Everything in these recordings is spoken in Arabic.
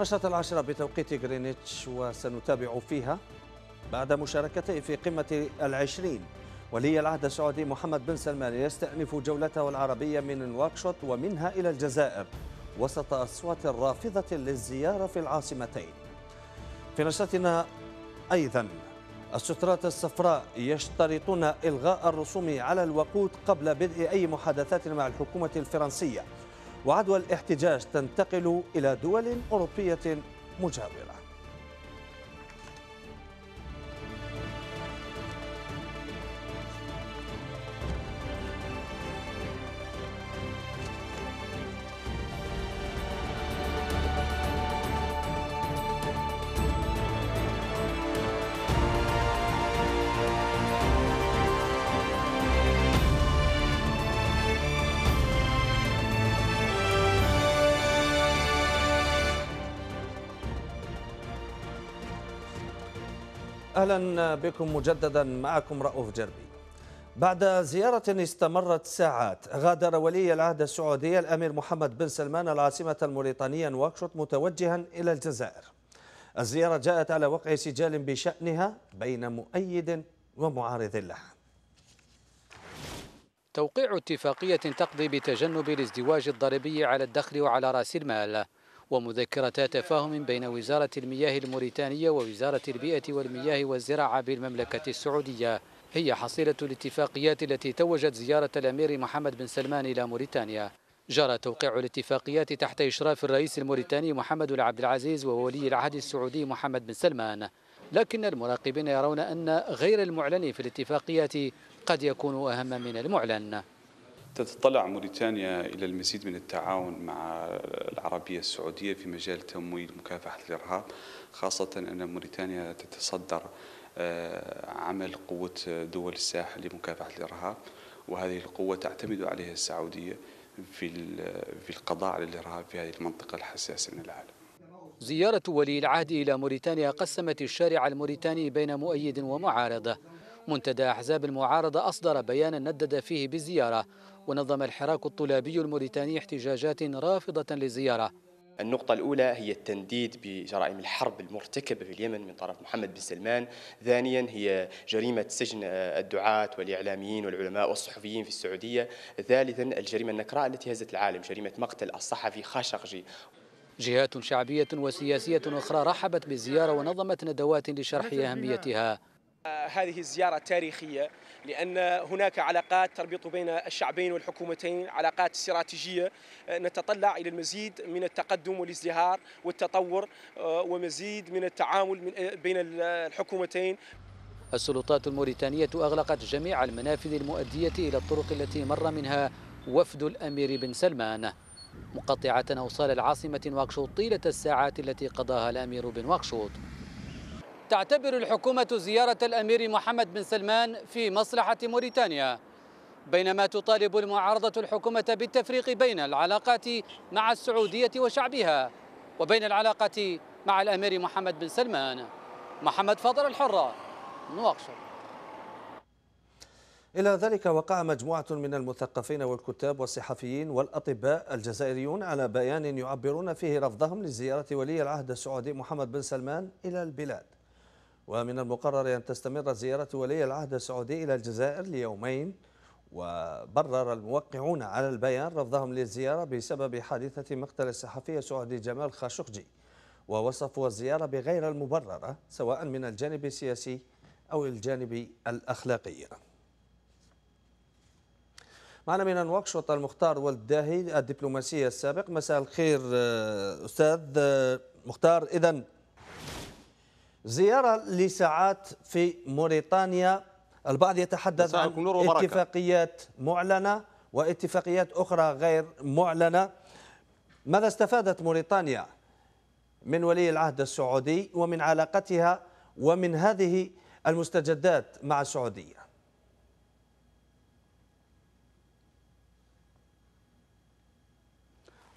نشرة العاشرة بتوقيت غرينتش وسنتابع فيها بعد مشاركته في قمة العشرين ولي العهد السعودي محمد بن سلمان يستأنف جولته العربية من نواكشوط ومنها إلى الجزائر وسط أصوات رافضة للزيارة في العاصمتين في نشرتنا أيضا السترات الصفراء يشترطون إلغاء الرسوم على الوقود قبل بدء أي محادثات مع الحكومة الفرنسية وعدوى الاحتجاج تنتقل إلى دول أوروبية مجاورة أهلا بكم مجددا معكم رؤوف جربي بعد زيارة استمرت ساعات غادر ولي العهد السعودي الأمير محمد بن سلمان العاصمة الموريتانية نواكشوط متوجها إلى الجزائر الزيارة جاءت على وقع سجال بشأنها بين مؤيد ومعارض لها توقيع اتفاقية تقضي بتجنب الازدواج الضريبي على الدخل وعلى رأس المال ومذكرة تفاهم بين وزارة المياه الموريتانية ووزارة البيئة والمياه والزراعة بالمملكة السعودية هي حصيلة الاتفاقيات التي توجت زيارة الأمير محمد بن سلمان إلى موريتانيا جرى توقيع الاتفاقيات تحت إشراف الرئيس الموريتاني محمد العبد العزيز وولي العهد السعودي محمد بن سلمان لكن المراقبين يرون أن غير المعلن في الاتفاقيات قد يكون أهم من المعلن تتطلع موريتانيا إلى المزيد من التعاون مع العربية السعودية في مجال تمويل مكافحة الإرهاب خاصة أن موريتانيا تتصدر آه، عمل قوة دول الساحل لمكافحة الإرهاب وهذه القوة تعتمد عليها السعودية في في القضاء على الإرهاب في هذه المنطقة الحساسة من العالم زيارة ولي العهد إلى موريتانيا قسمت الشارع الموريتاني بين مؤيد ومعارضة منتدى أحزاب المعارضة أصدر بيانا ندد فيه بالزيارة ونظم الحراك الطلابي الموريتاني احتجاجات رافضة للزيارة النقطة الأولى هي التنديد بجرائم الحرب المرتكبة في اليمن من طرف محمد بن سلمان ثانيا هي جريمة سجن الدعاة والإعلاميين والعلماء والصحفيين في السعودية ثالثا الجريمة النكراء التي هزت العالم جريمة مقتل الصحفي خاشقجي جهات شعبية وسياسية أخرى رحبت بالزيارة ونظمت ندوات لشرح أهميتها هذه الزيارة تاريخية لأن هناك علاقات تربط بين الشعبين والحكومتين علاقات استراتيجية آه، نتطلع إلى المزيد من التقدم والازدهار والتطور آه، ومزيد من التعامل آه، بين الحكومتين السلطات الموريتانية أغلقت جميع المنافذ المؤدية إلى الطرق التي مر منها وفد الأمير بن سلمان مقطعة أوصال العاصمة نواكشوط طيلة الساعات التي قضاها الأمير بن واكشوط تعتبر الحكومة زيارة الأمير محمد بن سلمان في مصلحة موريتانيا بينما تطالب المعارضة الحكومة بالتفريق بين العلاقات مع السعودية وشعبها وبين العلاقة مع الأمير محمد بن سلمان محمد فاضل الحرة نواقشه إلى ذلك وقع مجموعة من المثقفين والكتاب والصحفيين والأطباء الجزائريون على بيان يعبرون فيه رفضهم لزيارة ولي العهد السعودي محمد بن سلمان إلى البلاد ومن المقرر أن تستمر زيارة ولي العهد السعودي إلى الجزائر ليومين وبرر الموقعون على البيان رفضهم للزيارة بسبب حادثة مقتل الصحفي السعودي جمال خاشقجي ووصفوا الزيارة بغير المبررة سواء من الجانب السياسي أو الجانب الأخلاقي معنا من نواكشوط المختار والداهي الدبلوماسية السابق مساء الخير آه، أستاذ آه، مختار إذا زيارة لساعات في موريتانيا البعض يتحدث عن اتفاقيات معلنة واتفاقيات أخرى غير معلنة ماذا استفادت موريتانيا من ولي العهد السعودي ومن علاقتها ومن هذه المستجدات مع السعودية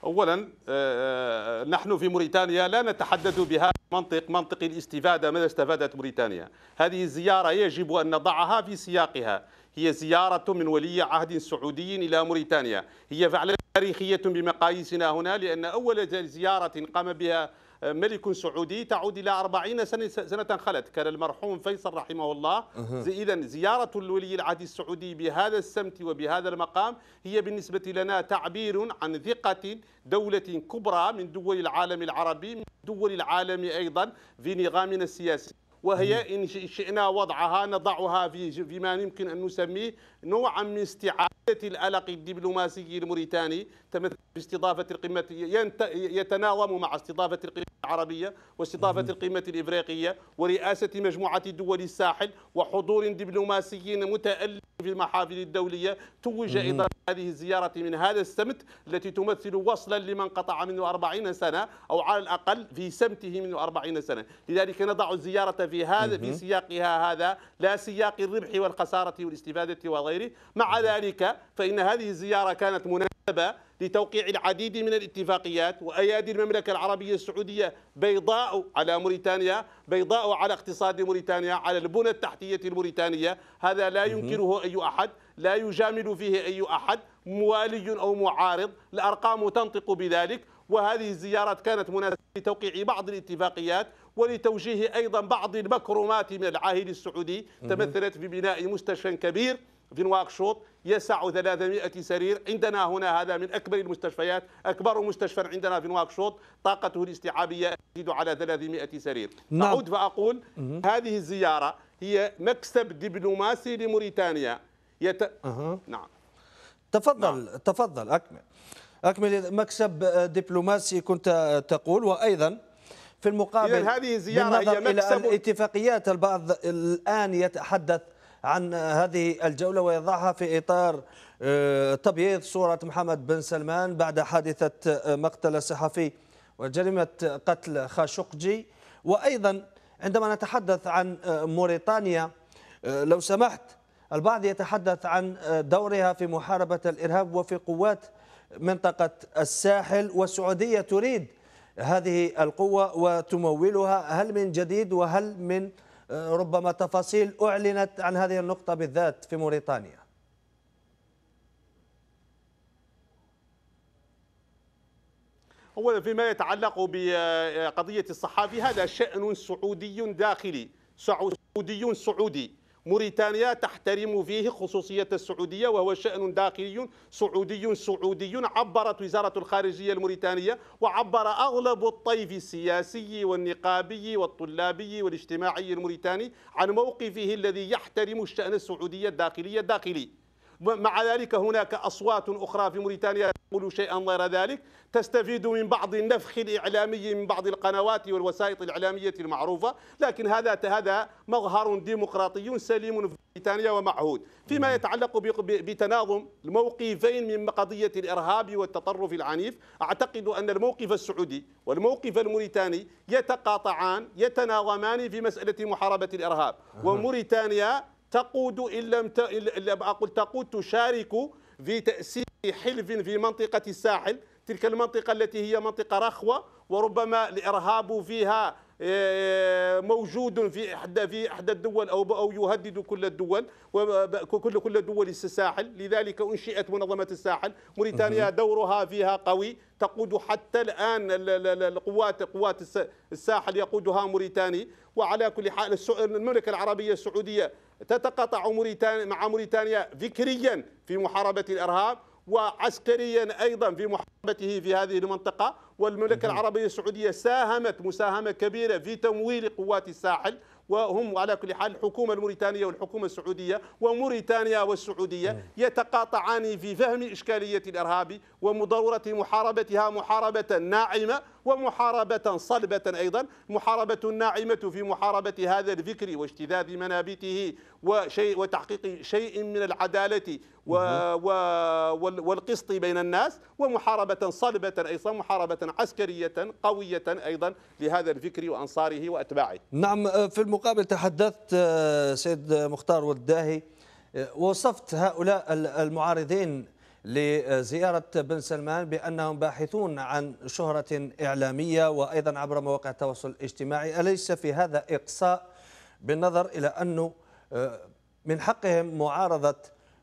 اولا آه، آه، آه، نحن في موريتانيا لا نتحدث بهذا منطق منطق الاستفاده ماذا استفادت موريتانيا هذه الزياره يجب ان نضعها في سياقها هي زياره من ولي عهد سعودي الى موريتانيا هي فعلا تاريخيه بمقاييسنا هنا لان اول زياره قام بها ملك سعودي تعود إلى 40 سنة سنة خلت كان المرحوم فيصل رحمه الله إذا زيارة الولي العهد السعودي بهذا السمت وبهذا المقام هي بالنسبة لنا تعبير عن ثقة دولة كبرى من دول العالم العربي من دول العالم أيضا في نظامنا السياسي وهي إن شئنا وضعها نضعها في فيما يمكن أن نسميه نوعا من استعادة الألق الدبلوماسي الموريتاني تمثل باستضافة القمة يتناغم مع استضافة القمة العربية واستضافة القمة الإفريقية ورئاسة مجموعة دول الساحل وحضور دبلوماسيين متألف في المحافل الدولية توج أيضا هذه الزيارة من هذا السمت التي تمثل وصلا لمن قطع منه 40 سنة أو على الأقل في سمته منه 40 سنة لذلك نضع الزيارة في هذا في سياقها هذا لا سياق الربح والخسارة والاستفادة وغيره مع ذلك فإن هذه الزيارة كانت مناسبة لتوقيع العديد من الاتفاقيات وأيادي المملكة العربية السعودية بيضاء على موريتانيا بيضاء على اقتصاد موريتانيا على البنى التحتية الموريتانية هذا لا ينكره أي أحد لا يجامل فيه أي أحد موالي أو معارض الأرقام تنطق بذلك وهذه الزيارات كانت مناسبة لتوقيع بعض الاتفاقيات ولتوجيه أيضا بعض المكرمات من العاهل السعودي تمثلت في بناء مستشفى كبير في نواكشوط يسع 300 سرير عندنا هنا هذا من أكبر المستشفيات أكبر مستشفى عندنا في نواكشوط طاقته الاستيعابية تزيد على 300 سرير نعم. أعود فأقول هذه الزيارة هي مكسب دبلوماسي لموريتانيا يت... أه. نعم تفضل نعم. تفضل أكمل أكمل مكسب دبلوماسي كنت تقول وأيضا في المقابل هذه الزيارة هي مكسب الاتفاقيات البعض الآن يتحدث عن هذه الجولة ويضعها في إطار آه، تبييض صورة محمد بن سلمان بعد حادثة آه، مقتل الصحفي وجريمة قتل خاشقجي وأيضا عندما نتحدث عن آه، موريتانيا لو سمحت البعض يتحدث عن دورها في محاربة الإرهاب وفي قوات منطقة الساحل والسعودية تريد هذه القوة وتمولها هل من جديد وهل من ربما تفاصيل أعلنت عن هذه النقطة بالذات في موريتانيا أولا فيما يتعلق بقضية الصحافي هذا شأن سعودي داخلي سعودي سعودي موريتانيا تحترم فيه خصوصية السعودية وهو شأن داخلي سعودي سعودي عبرت وزارة الخارجية الموريتانية وعبر أغلب الطيف السياسي والنقابي والطلابي والاجتماعي الموريتاني عن موقفه الذي يحترم الشأن السعودي الداخلي الداخلي مع ذلك هناك أصوات أخرى في موريتانيا تقول شيئا غير ذلك تستفيد من بعض النفخ الإعلامي من بعض القنوات والوسائط الإعلامية المعروفة لكن هذا هذا مظهر ديمقراطي سليم في موريتانيا ومعهود فيما يتعلق بتناظم الموقفين من قضية الإرهاب والتطرف العنيف أعتقد أن الموقف السعودي والموقف الموريتاني يتقاطعان يتناظمان في مسألة محاربة الإرهاب وموريتانيا تقود إن لم ت... إلا أقول تقود تشارك في تأسيس حلف في منطقة الساحل تلك المنطقة التي هي منطقة رخوة وربما الإرهاب فيها آه، موجود في احدى في احدى الدول او او يهدد كل الدول وكل كل دول الساحل لذلك انشئت منظمه الساحل موريتانيا دورها فيها قوي تقود حتى الان القوات قوات الساحل يقودها موريتاني وعلى كل حال المملكة العربية السعودية تتقاطع مع موريتانيا فكريا في محاربة الإرهاب وعسكريا ايضا في محاربته في هذه المنطقه والمملكه العربيه السعوديه ساهمت مساهمه كبيره في تمويل قوات الساحل وهم على كل حال الحكومه الموريتانيه والحكومه السعوديه وموريتانيا والسعوديه يتقاطعان في فهم اشكاليه الارهاب ومضروره محاربتها محاربه ناعمه ومحاربة صلبة أيضا محاربة ناعمة في محاربة هذا الفكر واجتذاذ منابته وشيء وتحقيق شيء من العدالة و و والقسط بين الناس ومحاربة صلبة أيضا محاربة عسكرية قوية أيضا لهذا الفكر وأنصاره وأتباعه نعم آه، في المقابل تحدثت آه، سيد مختار والداهي آه، وصفت هؤلاء المعارضين لزيارة بن سلمان بأنهم باحثون عن شهرة إعلامية وأيضا عبر مواقع التواصل الاجتماعي أليس في هذا إقصاء بالنظر إلى أنه آه، من حقهم معارضة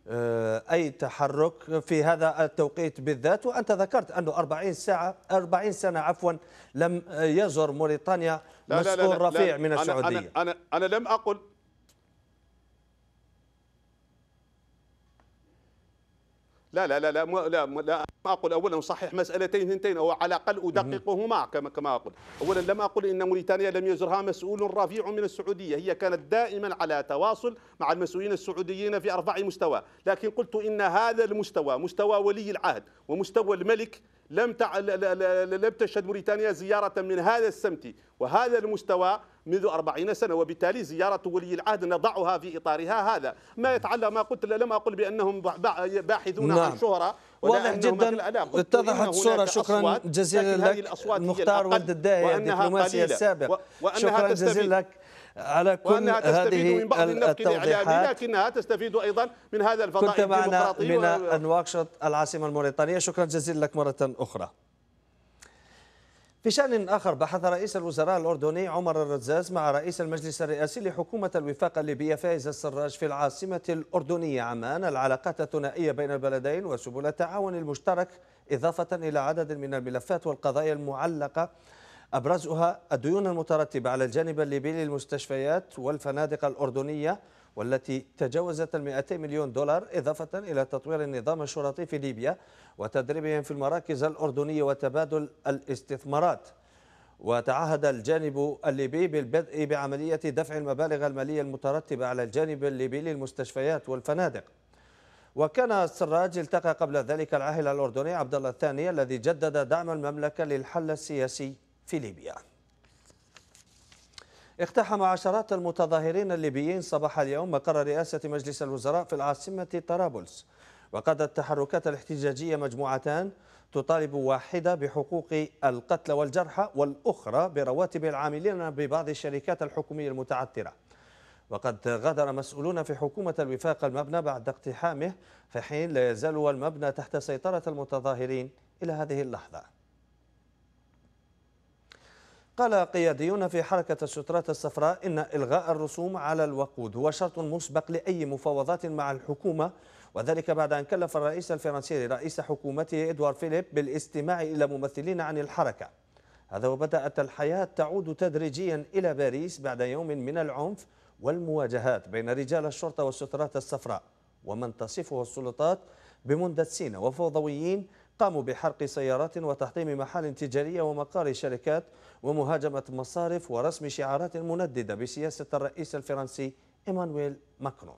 آه، أي تحرك في هذا التوقيت بالذات وأنت ذكرت أنه 40 ساعة 40 سنة عفوا لم يزر موريتانيا مسؤول رفيع لا لا لا من السعودية أنا, أنا, أنا لم أقل لا لا لا لا لا, لا ما اقول اولا اصحح مسالتين اثنتين او على الاقل ادققهما كما كما اقول اولا لم اقل ان موريتانيا لم يزرها مسؤول رفيع من السعوديه هي كانت دائما على تواصل مع المسؤولين السعوديين في ارفع مستوى لكن قلت ان هذا المستوى مستوى ولي العهد ومستوى الملك لم تع... لم تشهد موريتانيا زيارة من هذا السمت وهذا المستوى منذ أربعين سنة وبالتالي زيارة ولي العهد نضعها في إطارها هذا ما يتعلق ما قلت لم أقل بأنهم باحثون نعم. عن شهرة واضح جدا اتضحت الصورة شكرا جزيلا لك المختار ولد الداهية الدبلوماسي السابق و... شكرا جزيلا لك على كل وأنها تستفيد من بعض النفق الإعلامي لكنها تستفيد أيضا من هذا الفضاء كنت معنا من و... نواكشوط العاصمة الموريتانية شكرا جزيلا لك مرة أخرى في شأن آخر بحث رئيس الوزراء الأردني عمر الرزاز مع رئيس المجلس الرئاسي لحكومة الوفاق الليبية فايز السراج في العاصمة الأردنية عمان العلاقات الثنائية بين البلدين وسبل التعاون المشترك إضافة إلى عدد من الملفات والقضايا المعلقة أبرزها الديون المترتبة على الجانب الليبي للمستشفيات والفنادق الأردنية والتي تجاوزت ال 200 مليون دولار إضافة إلى تطوير النظام الشرطي في ليبيا وتدريبهم في المراكز الأردنية وتبادل الاستثمارات وتعهد الجانب الليبي بالبدء بعملية دفع المبالغ المالية المترتبة على الجانب الليبي للمستشفيات والفنادق وكان السراج التقى قبل ذلك العاهل الأردني عبد الله الثاني الذي جدد دعم المملكة للحل السياسي في ليبيا اقتحم عشرات المتظاهرين الليبيين صباح اليوم مقر رئاسة مجلس الوزراء في العاصمة طرابلس وقادت التحركات الاحتجاجية مجموعتان تطالب واحدة بحقوق القتلى والجرحى والأخرى برواتب العاملين ببعض الشركات الحكومية المتعثرة وقد غادر مسؤولون في حكومة الوفاق المبنى بعد اقتحامه في حين لا يزال المبنى تحت سيطرة المتظاهرين إلى هذه اللحظة قال قياديون في حركة السترات الصفراء إن إلغاء الرسوم على الوقود هو شرط مسبق لأي مفاوضات مع الحكومة وذلك بعد أن كلف الرئيس الفرنسي رئيس حكومته إدوار فيليب بالاستماع إلى ممثلين عن الحركة هذا وبدأت الحياة تعود تدريجيا إلى باريس بعد يوم من العنف والمواجهات بين رجال الشرطة والسترات الصفراء ومن تصفه السلطات بمندسين وفوضويين قاموا بحرق سيارات وتحطيم محال تجارية ومقار شركات ومهاجمة مصارف ورسم شعارات منددة بسياسة الرئيس الفرنسي إيمانويل ماكرون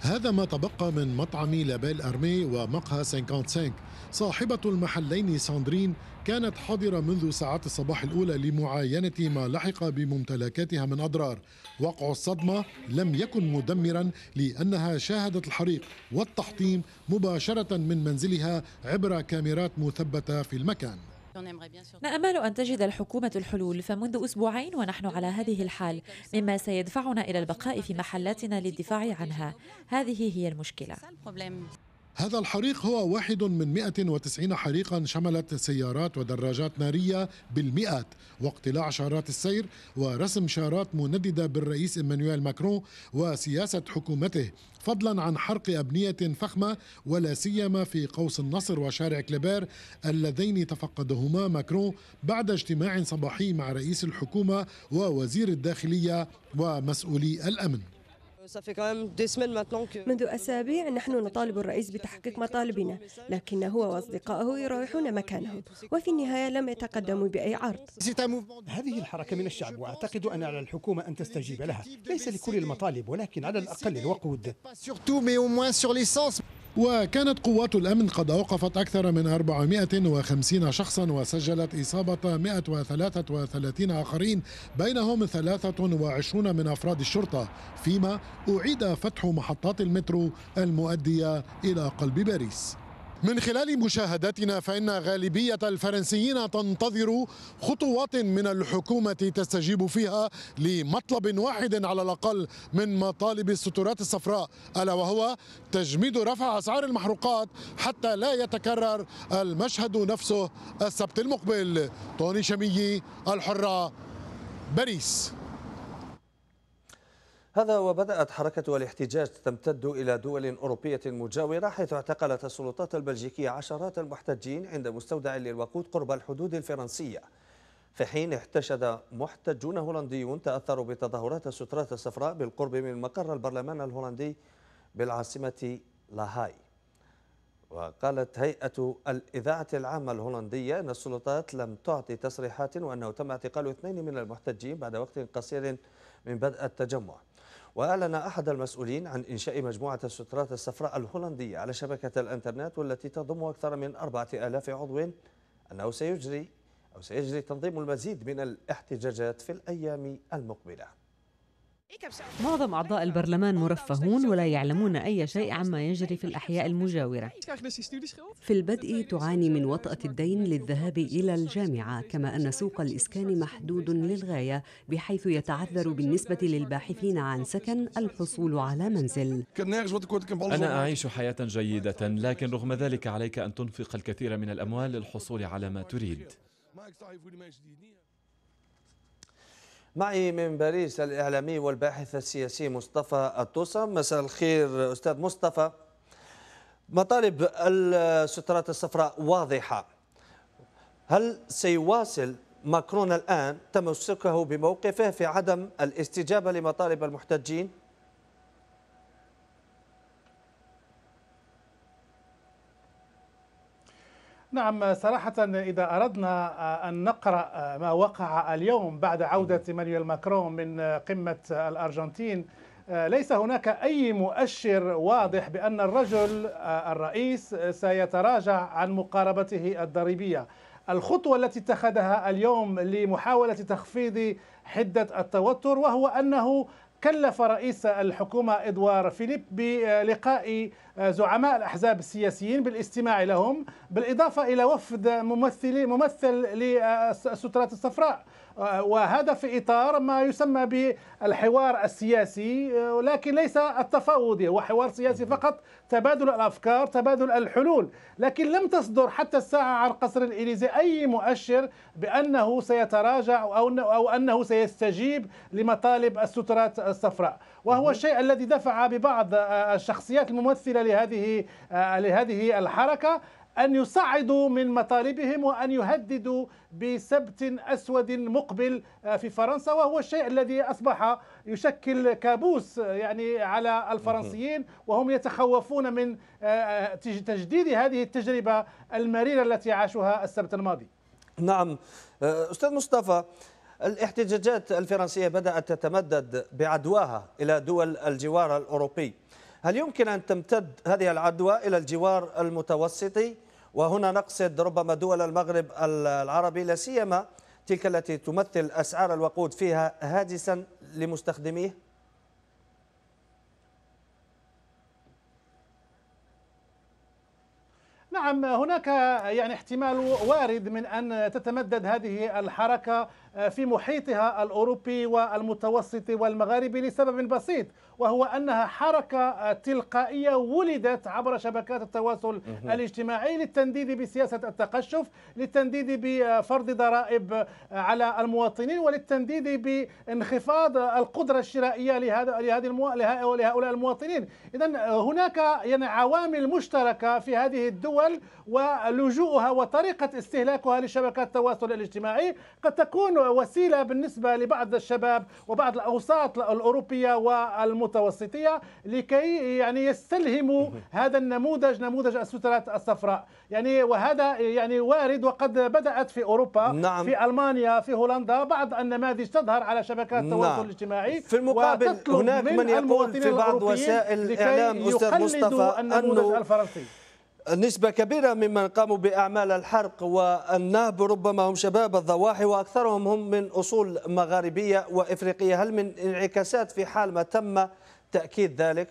هذا ما تبقى من مطعم لابيل أرمي ومقهى 55 صاحبة المحلين ساندرين كانت حاضرة منذ ساعات الصباح الأولى لمعاينة ما لحق بممتلكاتها من أضرار وقع الصدمة لم يكن مدمرا لأنها شاهدت الحريق والتحطيم مباشرة من منزلها عبر كاميرات مثبتة في المكان نأمل أن تجد الحكومة الحلول فمنذ أسبوعين ونحن على هذه الحال مما سيدفعنا إلى البقاء في محلاتنا للدفاع عنها هذه هي المشكلة هذا الحريق هو واحد من 190 حريقا شملت سيارات ودراجات نارية بالمئات واقتلاع شارات السير ورسم شارات منددة بالرئيس إيمانويل ماكرون وسياسة حكومته فضلا عن حرق أبنية فخمة ولا سيما في قوس النصر وشارع كليبير اللذين تفقدهما ماكرون بعد اجتماع صباحي مع رئيس الحكومة ووزير الداخلية ومسؤولي الأمن منذ أسابيع نحن نطالب الرئيس بتحقيق مطالبنا لكن هو وأصدقائه يراوحون مكانهم وفي النهاية لم يتقدموا بأي عرض هذه الحركة من الشعب وأعتقد أن على الحكومة أن تستجيب لها ليس لكل المطالب ولكن على الأقل الوقود وكانت قوات الأمن قد أوقفت أكثر من 450 شخصا وسجلت إصابة 133 آخرين بينهم 23 من أفراد الشرطة فيما أعيد فتح محطات المترو المؤدية إلى قلب باريس من خلال مشاهداتنا فإن غالبية الفرنسيين تنتظر خطوات من الحكومة تستجيب فيها لمطلب واحد على الأقل من مطالب السترات الصفراء ألا وهو تجميد رفع أسعار المحروقات حتى لا يتكرر المشهد نفسه السبت المقبل توني شمي الحرة باريس هذا وبدأت حركة الاحتجاج تمتد إلى دول أوروبية مجاورة حيث اعتقلت السلطات البلجيكية عشرات المحتجين عند مستودع للوقود قرب الحدود الفرنسية في حين احتشد محتجون هولنديون تأثروا بتظاهرات السترات الصفراء بالقرب من مقر البرلمان الهولندي بالعاصمة لاهاي وقالت هيئة الإذاعة العامة الهولندية أن السلطات لم تعطي تصريحات وأنه تم اعتقال اثنين من المحتجين بعد وقت قصير من بدء التجمع وأعلن أحد المسؤولين عن إنشاء مجموعة السترات الصفراء الهولندية على شبكة الإنترنت والتي تضم أكثر من 4000 عضو أنه سيجري أو سيجري تنظيم المزيد من الاحتجاجات في الأيام المقبلة معظم أعضاء البرلمان مرفهون ولا يعلمون أي شيء عما يجري في الأحياء المجاورة. في البدء تعاني من وطأة الدين للذهاب إلى الجامعة، كما أن سوق الإسكان محدود للغاية، بحيث يتعذر بالنسبة للباحثين عن سكن الحصول على منزل. أنا أعيش حياة جيدة، لكن رغم ذلك عليك أن تنفق الكثير من الأموال للحصول على ما تريد. معي من باريس الإعلامي والباحث السياسي مصطفى الطوسة مساء الخير أستاذ مصطفى مطالب السترات الصفراء واضحة هل سيواصل ماكرون الآن تمسكه بموقفه في عدم الاستجابة لمطالب المحتجين؟ نعم صراحة إذا أردنا آه، أن نقرأ آه، ما وقع اليوم بعد عودة مانويل ماكرون من آه، قمة الأرجنتين ليس هناك أي مؤشر واضح بأن الرجل الرئيس سيتراجع عن مقاربته الضريبية الخطوة التي اتخذها اليوم لمحاولة تخفيض حدة التوتر وهو أنه كلف رئيس الحكومة إدوار فيليب بلقاء آه، زعماء الأحزاب السياسيين بالاستماع لهم بالإضافة إلى وفد ممثل ممثل للسترات الصفراء وهذا في إطار ما يسمى بالحوار السياسي ولكن ليس التفاوضي هو حوار سياسي فقط تبادل الأفكار تبادل الحلول لكن لم تصدر حتى الساعة عن قصر الإليزي أي مؤشر بأنه سيتراجع أو أنه سيستجيب لمطالب السترات الصفراء وهو الشيء الذي دفع ببعض الشخصيات الممثلة لهذه لهذه الحركة أن يصعدوا من مطالبهم وأن يهددوا بسبت أسود مقبل آه، في فرنسا وهو الشيء الذي أصبح يشكل كابوس آه، يعني على الفرنسيين وهم يتخوفون من آه، تجديد هذه التجربة المريرة التي عاشوها السبت الماضي نعم أستاذ مصطفى الاحتجاجات الفرنسية بدأت تتمدد بعدواها إلى دول الجوار الأوروبي هل يمكن أن تمتد هذه العدوى إلى الجوار المتوسطي وهنا نقصد ربما دول المغرب العربي لا سيما تلك التي تمثل أسعار الوقود فيها هاجسا لمستخدميه نعم هناك يعني احتمال وارد من ان تتمدد هذه الحركه آه، في محيطها الأوروبي والمتوسط والمغاربي لسبب بسيط وهو أنها حركة تلقائية ولدت عبر شبكات التواصل الاجتماعي للتنديد بسياسة التقشف للتنديد بفرض ضرائب على المواطنين وللتنديد بانخفاض القدرة الشرائية لهذا لهؤلاء المواطنين إذا هناك يعني عوامل مشتركة في هذه الدول ولجوءها وطريقة استهلاكها لشبكات التواصل الاجتماعي قد تكون وسيلة بالنسبة لبعض الشباب وبعض الأوساط الأوروبية والمتوسطية لكي يعني يستلهموا هذا النموذج نموذج السترات الصفراء يعني وهذا يعني وارد وقد بدأت في أوروبا نعم. في ألمانيا في هولندا بعض النماذج تظهر على شبكات نعم. التواصل نعم. الاجتماعي في المقابل هناك من, من يقول في بعض وسائل الإعلام أستاذ مصطفى أنه الفرنسي نسبة كبيرة ممن قاموا بأعمال الحرق والنهب ربما هم شباب الضواحي وأكثرهم هم من أصول مغاربية وإفريقية هل من انعكاسات في حال ما تم تأكيد ذلك؟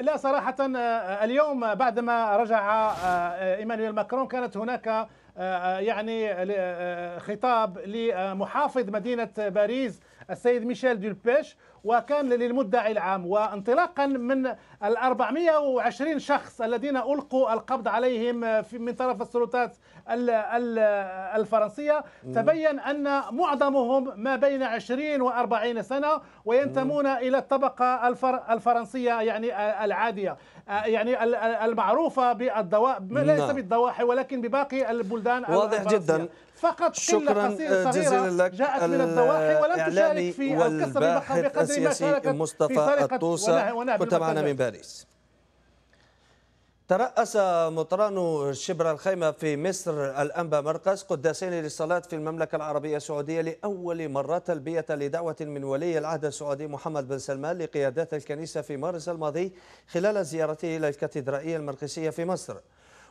لا صراحة اليوم بعدما رجع آه، إيمانويل ماكرون كانت هناك آه، يعني آه، خطاب لمحافظ مدينة باريس السيد ميشيل دولبيش وكان للمدعي العام وانطلاقا من ال 420 شخص الذين القوا القبض عليهم من طرف السلطات الفرنسيه تبين ان معظمهم ما بين 20 و40 سنه وينتمون الى الطبقه الفرنسيه يعني العاديه آه، يعني المعروفه بالضواحي ليس بالضواحي ولكن بباقي البلدان واضح الفرنسية. جدا فقط آه، قصيره جزيلا لك جاءت من الضواحي ولم تشارك في ما شاركت مصطفى الطوسة كنت معنا من باريس ترأس مطران شبر الخيمة في مصر الأنبا مرقس قداسين للصلاة في المملكة العربية السعودية لأول مرة تلبية لدعوة من ولي العهد السعودي محمد بن سلمان لقيادات الكنيسة في مارس الماضي خلال زيارته إلى الكاتدرائية المرقسية في مصر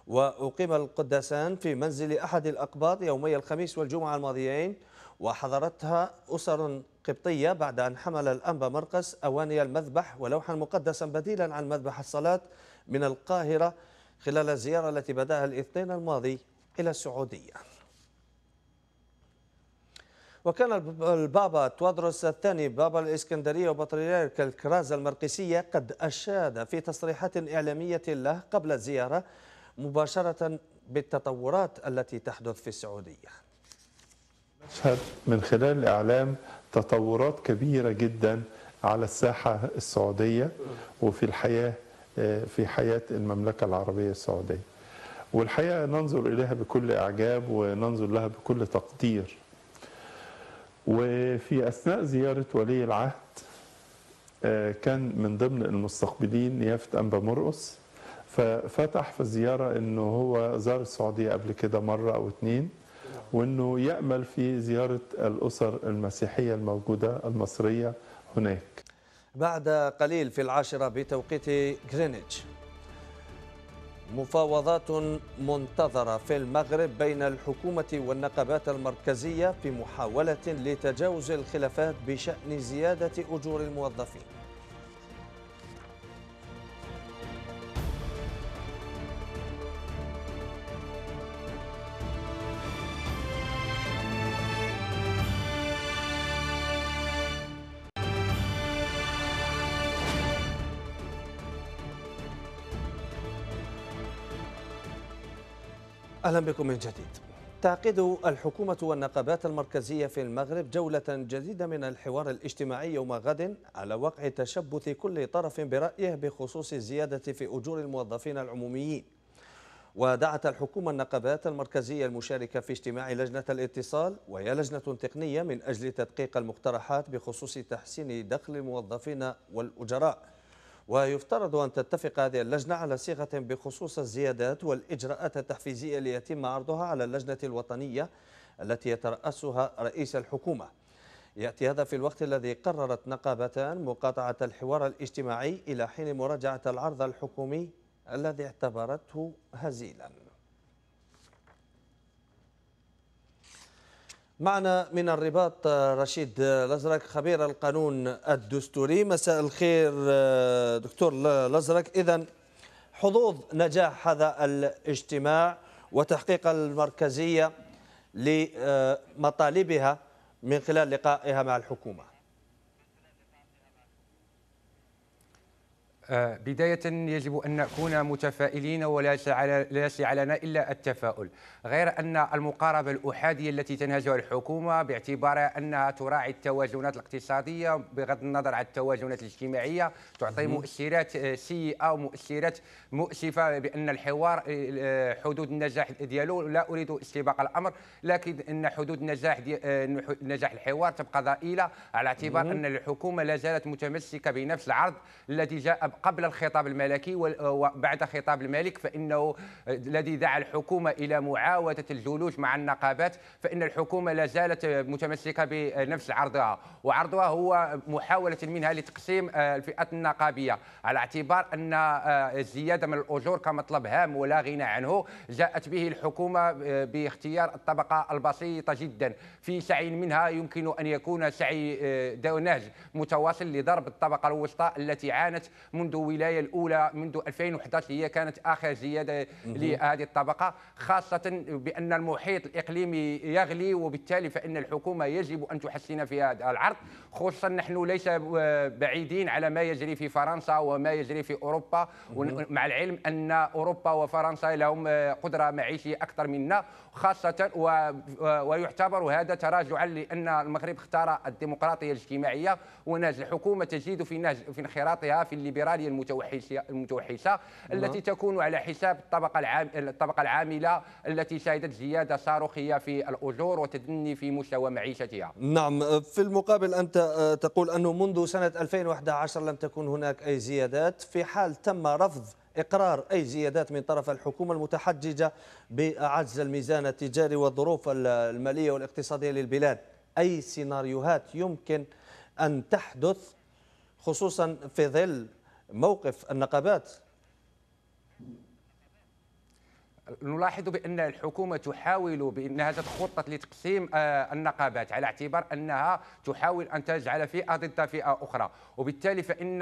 وأقيم القداسان في منزل أحد الأقباط يومي الخميس والجمعة الماضيين وحضرتها أسر قبطية بعد أن حمل الأنبا مرقس أواني المذبح ولوحا مقدسا بديلا عن مذبح الصلاة من القاهرة خلال الزيارة التي بدأها الاثنين الماضي إلى السعودية وكان البابا توادروس الثاني بابا الإسكندرية وبطريرك الكرازة المرقسية قد أشاد في تصريحات إعلامية له قبل الزيارة مباشرة بالتطورات التي تحدث في السعودية نشهد من خلال الإعلام تطورات كبيرة جدا على الساحة السعودية وفي الحياة في حياة المملكة العربية السعودية والحقيقة ننظر إليها بكل إعجاب وننظر لها بكل تقدير وفي أثناء زيارة ولي العهد آه، كان من ضمن المستقبلين نيافة أنبا مرقص ففتح في الزيارة انه هو زار السعودية قبل كده مرة او اتنين وانه يأمل في زيارة الأسر المسيحية الموجودة المصرية هناك بعد قليل في العاشرة بتوقيت غرينتش مفاوضات منتظرة في المغرب بين الحكومة والنقابات المركزية في محاولة لتجاوز الخلافات بشأن زيادة أجور الموظفين أهلا بكم من جديد تعقد الحكومة والنقابات المركزية في المغرب جولة جديدة من الحوار الاجتماعي يوم غد على وقع تشبث كل طرف برأيه بخصوص الزيادة في أجور الموظفين العموميين ودعت الحكومة النقابات المركزية المشاركة في اجتماع لجنة الاتصال وهي لجنة تقنية من أجل تدقيق المقترحات بخصوص تحسين دخل الموظفين والأجراء ويفترض أن تتفق هذه اللجنة على صيغة بخصوص الزيادات والإجراءات التحفيزية ليتم عرضها على اللجنة الوطنية التي يترأسها رئيس الحكومة يأتي هذا في الوقت الذي قررت نقابتان مقاطعة الحوار الاجتماعي إلى حين مراجعة العرض الحكومي الذي اعتبرته هزيلاً معنا من الرباط آه، رشيد آه، لزرك خبير القانون الدستوري مساء الخير آه، دكتور لزرك إذا حظوظ نجاح هذا الاجتماع وتحقيق المركزية لمطالبها من خلال لقائها مع الحكومة بداية يجب أن نكون متفائلين وليس علينا إلا التفاؤل غير أن المقاربة الأحادية التي تنهجها الحكومة باعتبارها أنها تراعي التوازنات الاقتصادية بغض النظر عن التوازنات الاجتماعية تعطي مؤشرات سيئة ومؤشرات مؤسفة بأن الحوار آه، حدود النجاح ديالو لا أريد استباق الأمر لكن أن حدود نجاح آه، نجاح الحوار تبقى ضئيلة على اعتبار أن الحكومة لا زالت متمسكة بنفس العرض الذي جاء قبل الخطاب الملكي وبعد خطاب الملك فإنه الذي دعا الحكومة إلى معاودة الجلوس مع النقابات فإن الحكومة لا زالت متمسكة بنفس عرضها وعرضها هو محاولة منها لتقسيم آه، الفئات النقابية على اعتبار أن آه، الزيادة من الأجور كمطلب هام ولا غنى عنه جاءت به الحكومة آه، باختيار الطبقة البسيطة جدا في سعي منها يمكن أن يكون سعي نهج متواصل لضرب الطبقة الوسطى التي عانت من منذ ولاية الاولى منذ 2011 هي كانت اخر زياده لهذه الطبقه خاصه بان المحيط الاقليمي يغلي وبالتالي فان الحكومه يجب ان تحسن في هذا العرض خصوصا نحن ليس بعيدين على ما يجري في فرنسا وما يجري في اوروبا مع العلم ان اوروبا وفرنسا لهم قدره معيشيه اكثر منا خاصة ويعتبر هذا تراجعا لأن المغرب اختار الديمقراطية الاجتماعية ونهج الحكومة تزيد في نهج في انخراطها في الليبرالية المتوحشة المتوحشة نعم. التي تكون على حساب الطبقة العام الطبقة العاملة التي شهدت زيادة صاروخية في الأجور وتدني في مستوى معيشتها. نعم في المقابل أنت آه، تقول أنه منذ سنة 2011 لم تكن هناك أي زيادات في حال تم رفض إقرار أي زيادات من طرف الحكومة المتحججة بعجز الميزان التجاري والظروف المالية والاقتصادية للبلاد أي سيناريوهات يمكن أن تحدث خصوصا في ظل موقف النقابات نلاحظ بان الحكومه تحاول بانها تخطط لتقسيم آه، النقابات على اعتبار انها تحاول ان تجعل فئه ضد فئه اخرى وبالتالي فان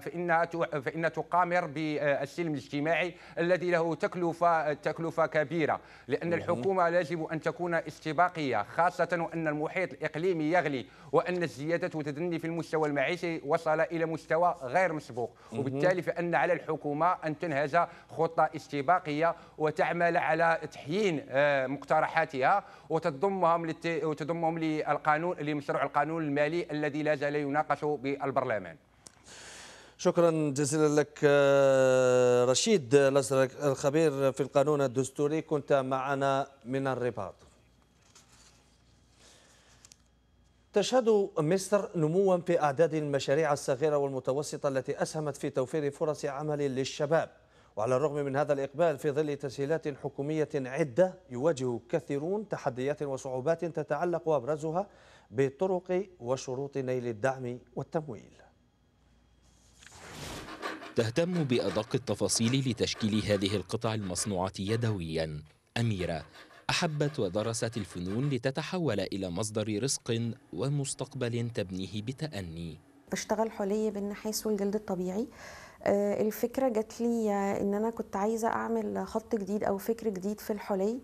فانها فان تقامر بالسلم الاجتماعي الذي له تكلفه تكلفه كبيره لان الحكومه يجب ان تكون استباقيه خاصه وان المحيط الاقليمي يغلي وان الزيادات وتدني في المستوى المعيشي وصل الى مستوى غير مسبوق وبالتالي فان على الحكومه ان تنهج خطه استباقيه وت تعمل على تحيين آه، مقترحاتها وتضمهم وتضمهم للقانون لمشروع القانون المالي الذي لا زال يناقش بالبرلمان شكرا جزيلا لك آه، رشيد الازرق الخبير في القانون الدستوري كنت معنا من الرباط تشهد مصر نموا في اعداد المشاريع الصغيره والمتوسطه التي اسهمت في توفير فرص عمل للشباب وعلى الرغم من هذا الإقبال في ظل تسهيلات حكومية عدة يواجه كثيرون تحديات وصعوبات تتعلق أبرزها بطرق وشروط نيل الدعم والتمويل تهتم بأدق التفاصيل لتشكيل هذه القطع المصنوعة يدويا أميرة أحبت ودرست الفنون لتتحول إلى مصدر رزق ومستقبل تبنيه بتأني بشتغل حلية بالنحاس والجلد الطبيعي آه، الفكره جات لي آه، ان انا كنت عايزه اعمل خط جديد او فكر جديد في الحلي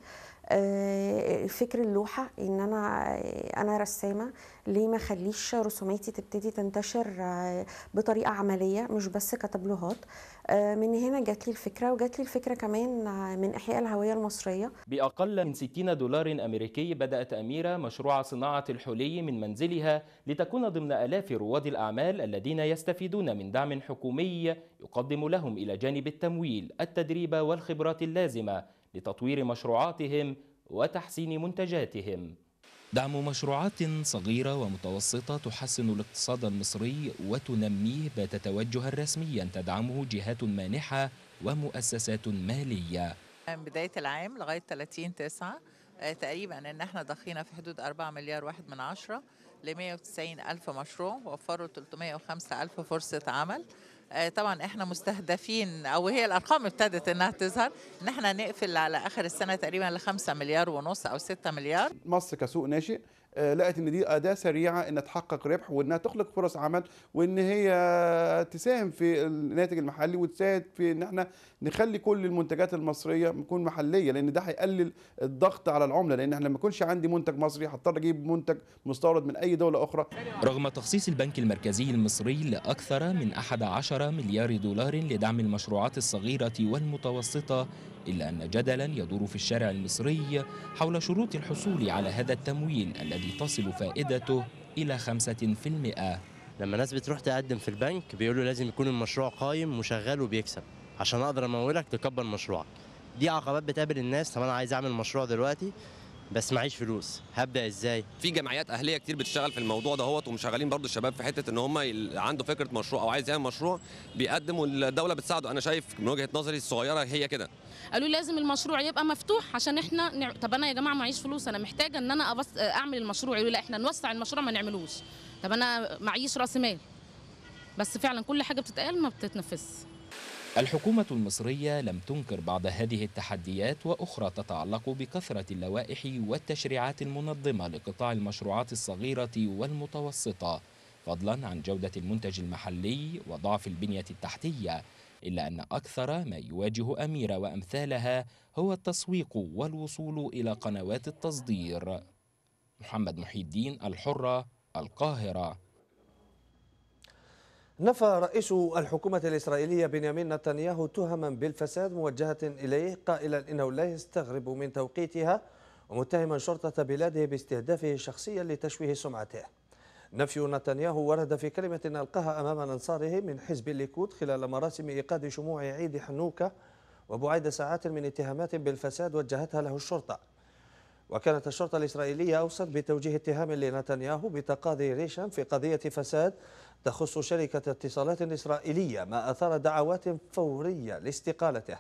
آه، فكر اللوحه ان انا آه، انا رسامه ليه ما اخليش رسوماتي تبتدي تنتشر آه، بطريقه عمليه مش بس كتبلوهات من هنا جات لي الفكره وجات لي الفكره كمان من احياء الهويه المصريه باقل من 60 دولار امريكي بدات اميره مشروع صناعه الحلي من منزلها لتكون ضمن الاف رواد الاعمال الذين يستفيدون من دعم حكومي يقدم لهم الى جانب التمويل التدريب والخبرات اللازمه لتطوير مشروعاتهم وتحسين منتجاتهم دعم مشروعات صغيرة ومتوسطة تحسن الاقتصاد المصري وتنميه بات توجها رسميا تدعمه جهات مانحة ومؤسسات مالية من بداية العام لغاية 30 تسعة آه، تقريبا ان احنا ضخينا في حدود 4 مليار واحد من عشرة ل 190 ألف مشروع ووفروا 305 ألف فرصة عمل آه، طبعا احنا مستهدفين او هي الارقام ابتدت انها تظهر ان احنا نقفل على اخر السنه تقريبا ل 5 مليار ونص او 6 مليار مصر كسوق ناشئ آه، لقت ان دي اداه سريعه انها تحقق ربح وانها تخلق فرص عمل وان هي تساهم في الناتج المحلي وتساعد في ان احنا نخلي كل المنتجات المصريه تكون محليه لان ده هيقلل الضغط على العمله لان احنا لما يكونش عندي منتج مصري هضطر اجيب منتج مستورد من اي دوله اخرى رغم تخصيص البنك المركزي المصري لاكثر من 11 مليار دولار لدعم المشروعات الصغيره والمتوسطه إلا أن جدلا يدور في الشارع المصري حول شروط الحصول على هذا التمويل الذي تصل فائدته إلى 5% لما الناس بتروح تقدم في البنك بيقولوا لازم يكون المشروع قايم وشغال وبيكسب عشان أقدر أمولك تكبر مشروعك دي عقبات بتقابل الناس طب أنا عايز أعمل مشروع دلوقتي بس معيش فلوس هبدا ازاي في جمعيات اهليه كتير بتشتغل في الموضوع دهوت ومشغلين برضو الشباب في حته ان هم عنده فكره مشروع او عايز يعمل مشروع بيقدم والدوله بتساعده انا شايف من وجهه نظري الصغيره هي كده قالوا لازم المشروع يبقى مفتوح عشان احنا نع... طب انا يا جماعه معيش فلوس انا محتاجه ان انا أبص... اعمل المشروع يقولوا لا احنا نوسع المشروع ما نعملوش طب انا معيش راس مال بس فعلا كل حاجه بتتقال ما بتتنفذش الحكومة المصرية لم تنكر بعض هذه التحديات وأخرى تتعلق بكثرة اللوائح والتشريعات المنظمة لقطاع المشروعات الصغيرة والمتوسطة فضلا عن جودة المنتج المحلي وضعف البنية التحتية إلا أن أكثر ما يواجه أميرة وأمثالها هو التسويق والوصول إلى قنوات التصدير محمد محي الدين الحرة القاهرة نفى رئيس الحكومة الإسرائيلية بنيامين نتنياهو تهما بالفساد موجهة إليه قائلا إنه لا يستغرب من توقيتها ومتهما شرطة بلاده باستهدافه شخصيا لتشويه سمعته نفي نتنياهو ورد في كلمة ألقاها أمام أنصاره من حزب الليكود خلال مراسم إيقاد شموع عيد حنوكة وبعد ساعات من اتهامات بالفساد وجهتها له الشرطة وكانت الشرطة الإسرائيلية أوصت بتوجيه اتهام لنتنياهو بتقاضي ريشان في قضية فساد تخص شركة اتصالات إسرائيلية ما أثار دعوات فورية لاستقالته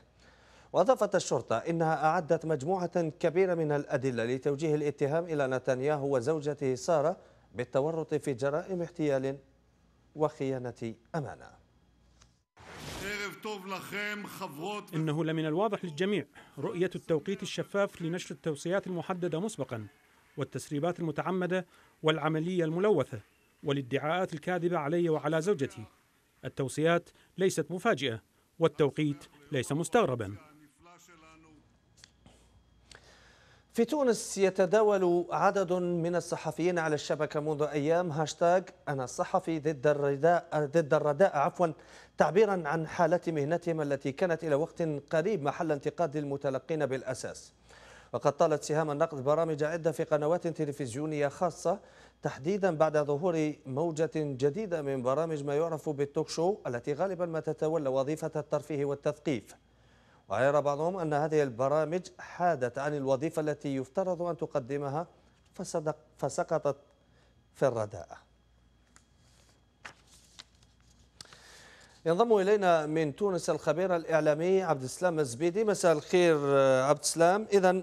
وأضافت الشرطة إنها أعدت مجموعة كبيرة من الأدلة لتوجيه الاتهام إلى نتنياهو وزوجته سارة بالتورط في جرائم احتيال وخيانة أمانة إنه لمن الواضح للجميع رؤية التوقيت الشفاف لنشر التوصيات المحددة مسبقا والتسريبات المتعمدة والعملية الملوثة والادعاءات الكاذبة علي وعلى زوجتي التوصيات ليست مفاجئة والتوقيت ليس مستغربا في تونس يتداول عدد من الصحفيين على الشبكة منذ أيام هاشتاغ أنا الصحفي ضد الرداء, ضد الرداء عفوا تعبيرا عن حالة مهنتهم التي كانت إلى وقت قريب محل انتقاد للمتلقين بالأساس وقد طالت سهام النقد برامج عدة في قنوات تلفزيونية خاصة تحديدا بعد ظهور موجة جديدة من برامج ما يعرف بالتوك شو التي غالبا ما تتولى وظيفة الترفيه والتثقيف ويرى بعضهم أن هذه البرامج حادت عن الوظيفة التي يفترض أن تقدمها فصدق فسقطت في الرداءة ينضم إلينا من تونس الخبير الإعلامي عبد السلام الزبيدي مساء الخير آه، عبد السلام إذا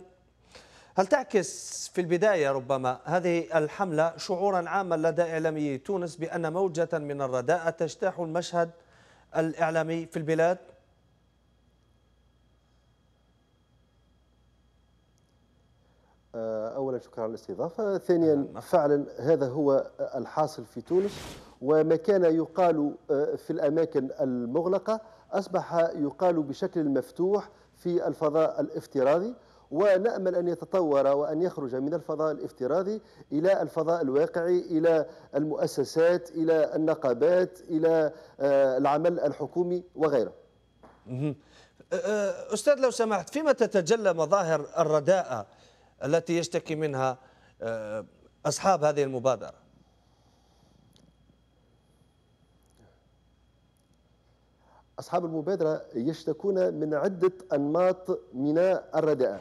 هل تعكس في البداية ربما هذه الحملة شعورا عاما لدى إعلامي تونس بأن موجة من الرداءة تجتاح المشهد الإعلامي في البلاد آه، اولا شكرا على الاستضافه، ثانيا فعلا هذا هو الحاصل في تونس وما كان يقال آه، في الاماكن المغلقه اصبح يقال بشكل مفتوح في الفضاء الافتراضي ونامل ان يتطور وان يخرج من الفضاء الافتراضي الى الفضاء الواقعي الى المؤسسات الى النقابات الى آه، العمل الحكومي وغيره. استاذ لو سمحت فيما تتجلى مظاهر الرداءه التي يشتكي منها آه، أصحاب هذه المبادرة أصحاب المبادرة يشتكون من عدة أنماط من الرداءة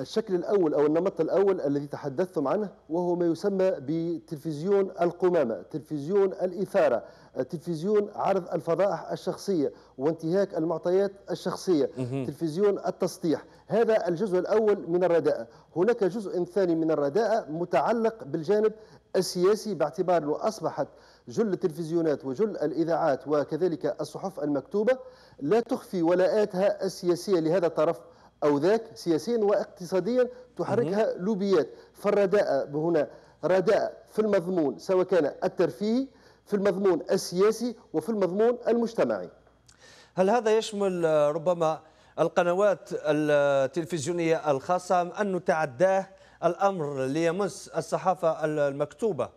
الشكل الأول أو النمط الأول الذي تحدثتم عنه وهو ما يسمى بتلفزيون القمامة تلفزيون الإثارة تلفزيون عرض الفضائح الشخصية وانتهاك المعطيات الشخصية تلفزيون التسطيح هذا الجزء الأول من الرداءة هناك جزء ثاني من الرداءة متعلق بالجانب السياسي باعتبار أنه أصبحت جل التلفزيونات وجل الإذاعات وكذلك الصحف المكتوبة لا تخفي ولاءاتها السياسية لهذا الطرف أو ذاك سياسيا واقتصاديا تحركها لوبيات فالرداءة هنا رداء في المضمون سواء كان الترفيهي في المضمون السياسي وفي المضمون المجتمعي هل هذا يشمل آه، ربما القنوات التلفزيونية الخاصة أم أن نتعداه الأمر ليمس الصحافة المكتوبة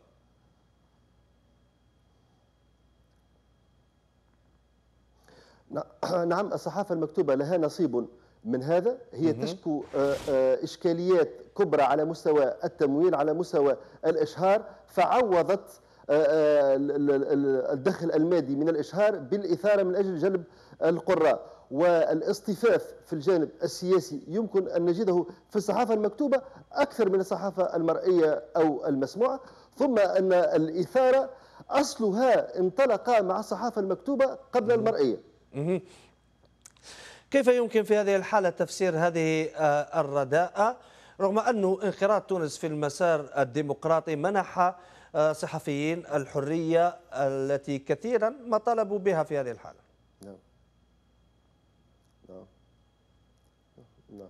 نعم, نعم، الصحافة المكتوبة لها نصيب من هذا هي تشكو آه، آه، إشكاليات كبرى على مستوى التمويل على مستوى الإشهار فعوضت آه، آه، الدخل المادي من الإشهار بالإثارة من أجل جلب القراء والاصطفاف في الجانب السياسي يمكن أن نجده في الصحافة المكتوبة أكثر من الصحافة المرئية أو المسموعة ثم أن الإثارة أصلها انطلق مع الصحافة المكتوبة قبل المرئية كيف يمكن في هذه الحالة تفسير هذه آه، الرداءة رغم أنه انخراط تونس في المسار الديمقراطي منح صحفيين الحرية التي كثيرا ما طلبوا بها في هذه الحالة نعم نعم نعم,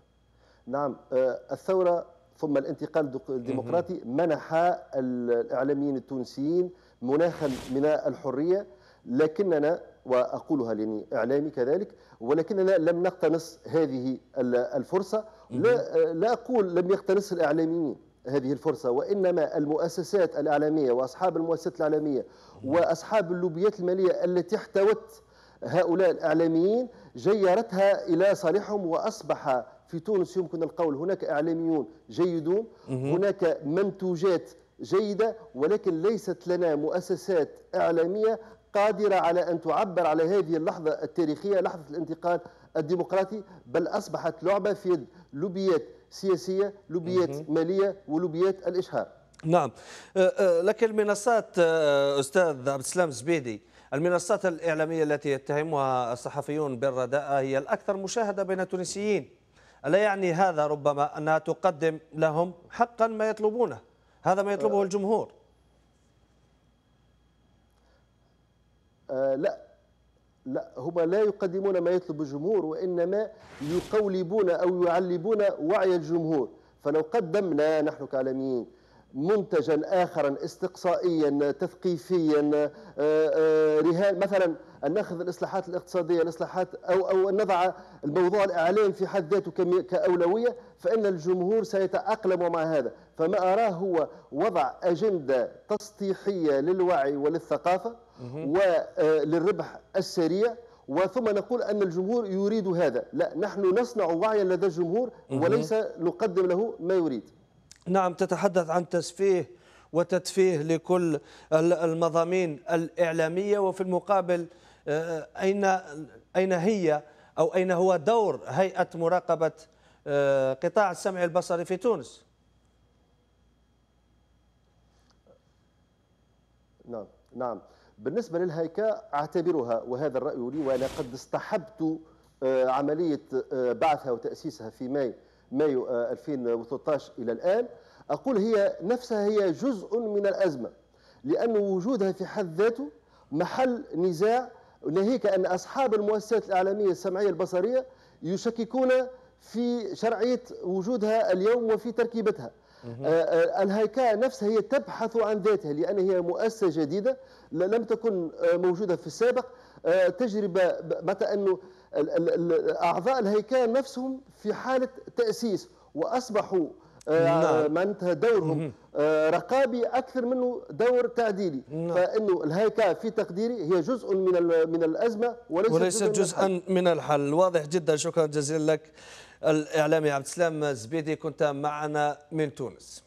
نعم. آه، الثورة ثم الانتقال الديمقراطي منح الإعلاميين التونسيين مناخا من الحرية لكننا واقولها لاني اعلامي كذلك ولكننا لم نقتنص هذه الفرصه لا, لا اقول لم يقتنصها الاعلاميين هذه الفرصة وإنما المؤسسات الإعلامية وأصحاب المؤسسات الإعلامية وأصحاب اللوبيات المالية التي احتوت هؤلاء الإعلاميين جيرتها إلى صالحهم وأصبح في تونس يمكن القول هناك إعلاميون جيدون هناك منتوجات جيدة ولكن ليست لنا مؤسسات إعلامية قادرة على أن تعبر على هذه اللحظة التاريخية لحظة الانتقال الديمقراطي بل أصبحت لعبة في يد لوبيات سياسيه لوبيات ماليه ولوبيات الاشهار نعم أه، أه، لكن المنصات أه، استاذ عبد السلام الزبيدي المنصات الاعلاميه التي يتهمها الصحفيون بالرداءه هي الاكثر مشاهده بين التونسيين الا يعني هذا ربما انها تقدم لهم حقا ما يطلبونه هذا ما يطلبه الجمهور لا لا هم لا يقدمون ما يطلب الجمهور وإنما يقولبون أو يعلبون وعي الجمهور فلو قدمنا نحن كعالميين منتجا اخرا استقصائيا تثقيفيا آه، آه، رهان مثلا ان ناخذ الاصلاحات الاقتصاديه الاصلاحات او او نضع الموضوع الاعلام في حد ذاته كاولويه فان الجمهور سيتاقلم مع هذا فما اراه هو وضع اجنده تسطيحيه للوعي وللثقافه وللربح آه، السريع وثم نقول أن الجمهور يريد هذا لا نحن نصنع وعيا لدى الجمهور وليس نقدم له ما يريد نعم تتحدث عن تسفيه وتدفيه لكل المضامين الإعلامية وفي المقابل آه، أين أين هي أو أين هو دور هيئة مراقبة آه، قطاع السمع البصري في تونس نعم نعم بالنسبة للهيكة أعتبرها وهذا الرأي لي وأنا قد استحبت آه، عملية آه، بعثها وتأسيسها في ماي مايو 2013 آه، إلى الآن أقول هي نفسها هي جزء من الأزمة لأن وجودها في حد ذاته محل نزاع ناهيك أن أصحاب المؤسسات الإعلامية السمعية البصرية يشككون في شرعية وجودها اليوم وفي تركيبتها آه، آه، الهيكله نفسها هي تبحث عن ذاتها لأن هي مؤسسة جديدة لم تكن آه، موجودة في السابق تجربة متى أنه أعضاء الهيكله نفسهم في حالة تأسيس وأصبحوا نعم. معناتها دورهم رقابي اكثر منه دور تعديلي نعم. فانه الهيكله في تقديري هي جزء من من الازمه وليس وليست جزءا من الحل. من الحل واضح جدا شكرا جزيلا لك الإعلامي عبد السلام الزبيدي كنت معنا من تونس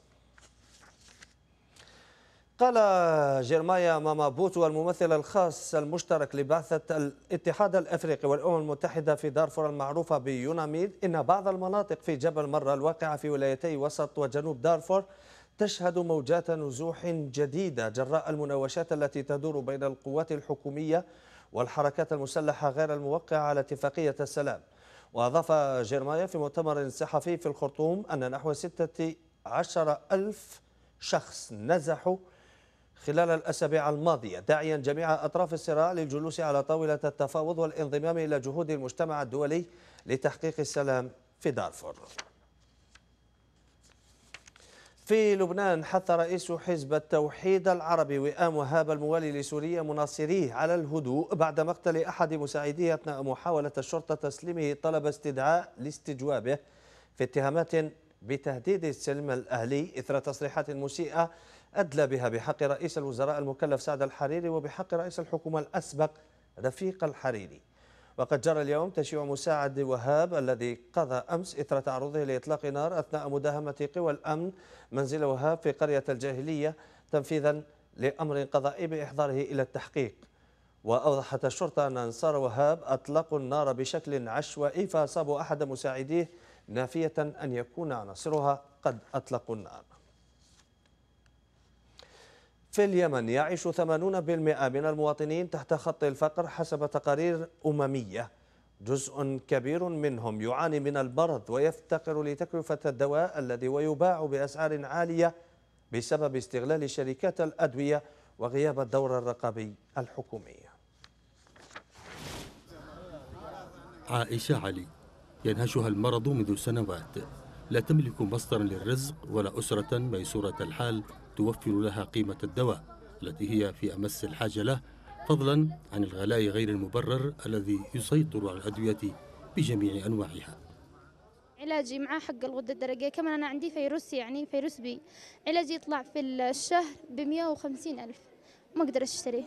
قال جيرمايا مامابوتو الممثل الخاص المشترك لبعثة الاتحاد الأفريقي والأمم المتحدة في دارفور المعروفة بيوناميد إن بعض المناطق في جبل مرة الواقعة في ولايتي وسط وجنوب دارفور تشهد موجات نزوح جديدة جراء المناوشات التي تدور بين القوات الحكومية والحركات المسلحة غير الموقعة على اتفاقية السلام وأضاف جيرمايا في مؤتمر صحفي في الخرطوم أن نحو 16 ألف شخص نزحوا خلال الأسابيع الماضية داعيا جميع أطراف الصراع للجلوس على طاولة التفاوض والانضمام إلى جهود المجتمع الدولي لتحقيق السلام في دارفور في لبنان حث رئيس حزب التوحيد العربي وئام وهاب الموالي لسوريا مناصريه على الهدوء بعد مقتل أحد مساعديه أثناء محاولة الشرطة تسليمه طلب استدعاء لاستجوابه في اتهامات بتهديد السلم الأهلي إثر تصريحات مسيئة أدلى بها بحق رئيس الوزراء المكلف سعد الحريري وبحق رئيس الحكومة الأسبق رفيق الحريري وقد جرى اليوم تشييع مساعد وهاب الذي قضى أمس إثر تعرضه لإطلاق نار أثناء مداهمة قوى الأمن منزل وهاب في قرية الجاهلية تنفيذا لأمر قضائي بإحضاره إلى التحقيق وأوضحت الشرطة أن أنصار وهاب أطلقوا النار بشكل عشوائي فأصابوا أحد مساعديه نافية أن يكون عناصرها قد أطلقوا النار في اليمن يعيش 80% من المواطنين تحت خط الفقر حسب تقارير أممية جزء كبير منهم يعاني من المرض ويفتقر لتكلفة الدواء الذي ويباع بأسعار عالية بسبب استغلال شركات الأدوية وغياب الدور الرقابي الحكومي عائشة علي ينهشها المرض منذ سنوات لا تملك مصدرا للرزق ولا أسرة ميسورة الحال توفر لها قيمة الدواء التي هي في أمس الحاجة له فضلا عن الغلاء غير المبرر الذي يسيطر على الأدوية بجميع أنواعها علاجي معاه حق الغدة الدرقية كمان أنا عندي فيروس يعني فيروس بي علاجي يطلع في الشهر ب وخمسين ألف ما أقدر أشتريه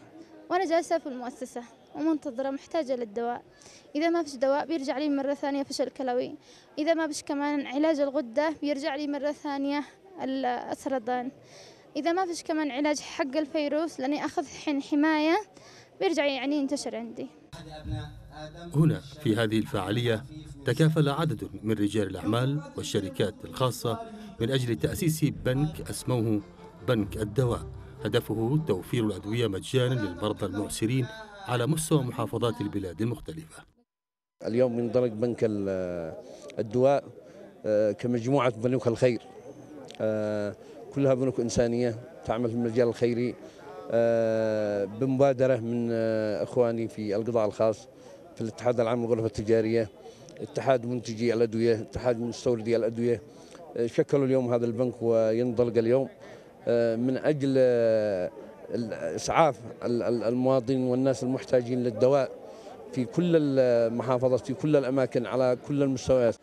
وأنا جالسة في المؤسسة ومنتظرة محتاجة للدواء إذا ما فيش دواء بيرجع لي مرة ثانية فشل كلوي إذا ما فيش كمان علاج الغدة بيرجع لي مرة ثانية السرطان إذا ما فيش كمان علاج حق الفيروس لأني أخذ حين حماية بيرجع يعني ينتشر عندي هنا في هذه الفعالية تكافل عدد من رجال الأعمال والشركات الخاصة من أجل تأسيس بنك أسموه بنك الدواء هدفه توفير الأدوية مجانا للمرضى المعسرين على مستوى محافظات البلاد المختلفة اليوم ضمن بنك الدواء آه، كمجموعة بنوك الخير آه، كلها بنوك إنسانية تعمل في المجال الخيري آه، بمبادرة من آه، أخواني في القطاع الخاص في الاتحاد العام للغرفة التجارية اتحاد منتجي الأدوية اتحاد مستوردي الأدوية آه، شكلوا اليوم هذا البنك وينطلق اليوم من أجل إسعاف المواطنين والناس المحتاجين للدواء في كل المحافظات في كل الأماكن على كل المستويات